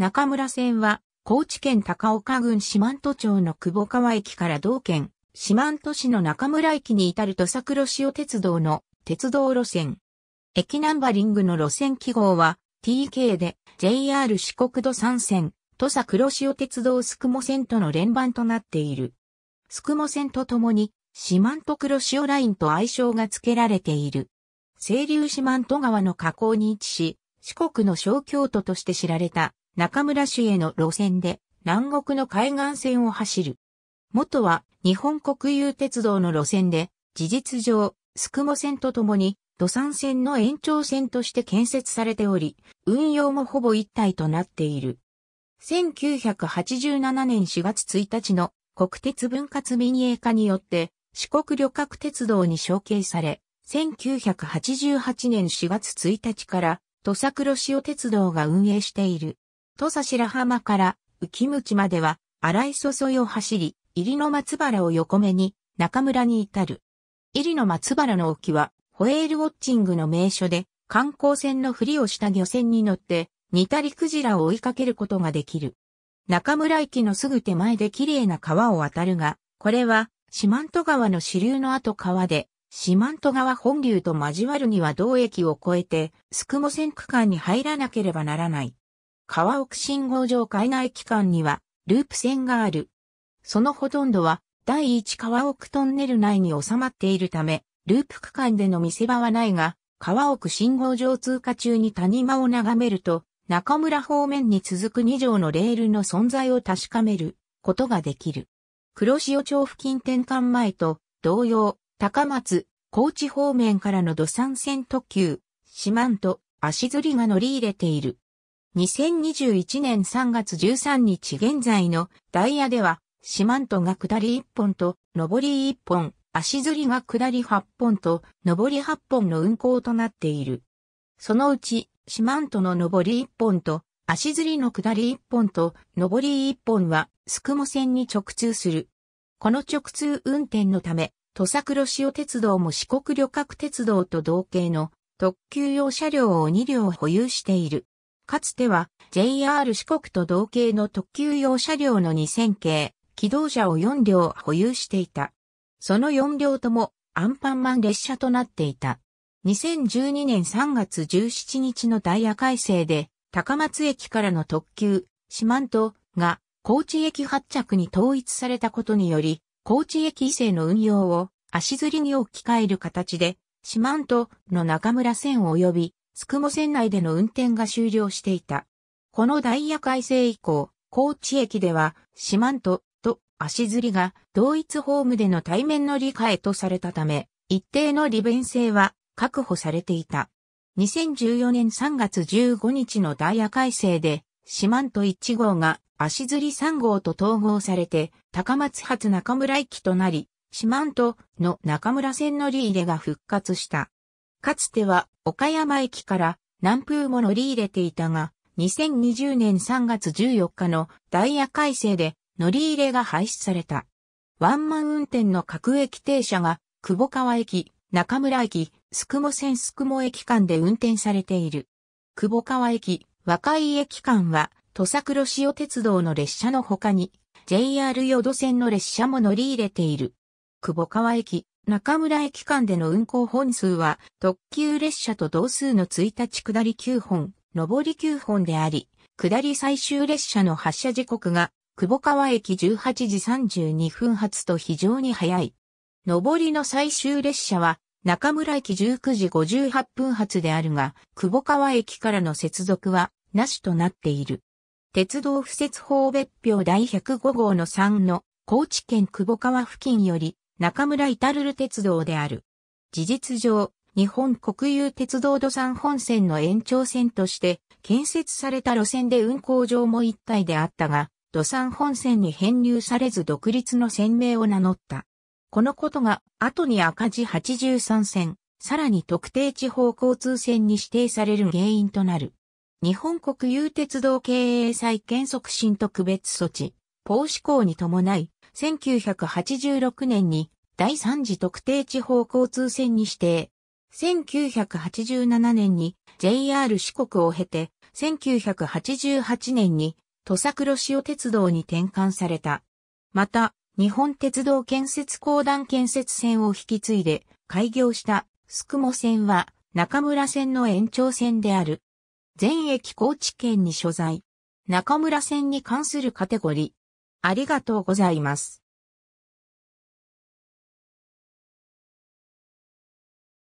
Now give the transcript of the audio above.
中村線は、高知県高岡郡四万十町の久保川駅から同県、四万十市の中村駅に至る土佐黒潮鉄道の鉄道路線。駅ナンバリングの路線記号は TK で JR 四国土三線、土佐黒潮鉄道宿毛線との連番となっている。宿毛線とともに四万十黒潮ラインと愛称が付けられている。清流四万十川の河口に位置し、四国の小京都として知られた中村市への路線で南国の海岸線を走る。元は日本国有鉄道の路線で、事実上、宿毛線とともに、土産線の延長線として建設されており、運用もほぼ一体となっている。1987年4月1日の国鉄分割民営化によって四国旅客鉄道に承継され、1988年4月1日から土佐黒潮鉄道が運営している。土佐白浜から浮口までは、荒い注いを走り、入の松原を横目に、中村に至る。入の松原の沖は、ホエールウォッチングの名所で、観光船のふりをした漁船に乗って、似たりクジラを追いかけることができる。中村駅のすぐ手前で綺麗な川を渡るが、これは、四万十川の支流の後川で、四万十川本流と交わるには同駅を越えて、宿毛線区間に入らなければならない。川奥信号場海内機関には、ループ線がある。そのほとんどは、第一川奥トンネル内に収まっているため、ループ区間での見せ場はないが、川奥信号場通過中に谷間を眺めると、中村方面に続く2条のレールの存在を確かめることができる。黒潮町付近転換前と同様、高松、高知方面からの土産線特急、四万と足ずりが乗り入れている。2021年3月13日現在のダイヤでは、四万十が下り1本と、上り1本、足釣りが下り8本と、上り8本の運行となっている。そのうち、四万十の上り1本と、足釣りの下り1本と、上り1本は、宿毛線に直通する。この直通運転のため、土佐黒潮鉄道も四国旅客鉄道と同型の特急用車両を2両保有している。かつては JR 四国と同型の特急用車両の2000系、機動車を4両保有していた。その4両ともアンパンマン列車となっていた。2012年3月17日のダイヤ改正で、高松駅からの特急、四万十が高知駅発着に統一されたことにより、高知駅以性の運用を足摺りに置き換える形で、四万十の中村線及びつくも線内での運転が終了していた。このダイヤ改正以降、高知駅では、四万十と足ずりが同一ホームでの対面乗り換えとされたため、一定の利便性は確保されていた。2014年3月15日のダイヤ改正で、四万十1号が足ずり3号と統合されて、高松発中村駅となり、四万十の中村線乗り入れが復活した。かつては岡山駅から南風も乗り入れていたが、2020年3月14日のダイヤ改正で乗り入れが廃止された。ワンマン運転の各駅停車が、久保川駅、中村駅、宿毛線宿毛駅間で運転されている。久保川駅、若井駅間は、土佐黒潮鉄道の列車の他に、JR 淀線の列車も乗り入れている。久保川駅、中村駅間での運行本数は特急列車と同数の1日下り9本、上り9本であり、下り最終列車の発車時刻が久保川駅18時32分発と非常に早い。上りの最終列車は中村駅19時58分発であるが、久保川駅からの接続はなしとなっている。鉄道不設法別表第105号の3の高知県久保川付近より中村イタルル鉄道である。事実上、日本国有鉄道土産本線の延長線として建設された路線で運行上も一体であったが、土産本線に編入されず独立の線名を名乗った。このことが後に赤字83線、さらに特定地方交通線に指定される原因となる。日本国有鉄道経営再建促進特別措置、法施行に伴い、1986年に第3次特定地方交通線に指定。1987年に JR 四国を経て、1988年に土佐黒潮鉄道に転換された。また、日本鉄道建設公団建設線を引き継いで開業した宿毛線は中村線の延長線である。全駅高知県に所在。中村線に関するカテゴリありがとうございます。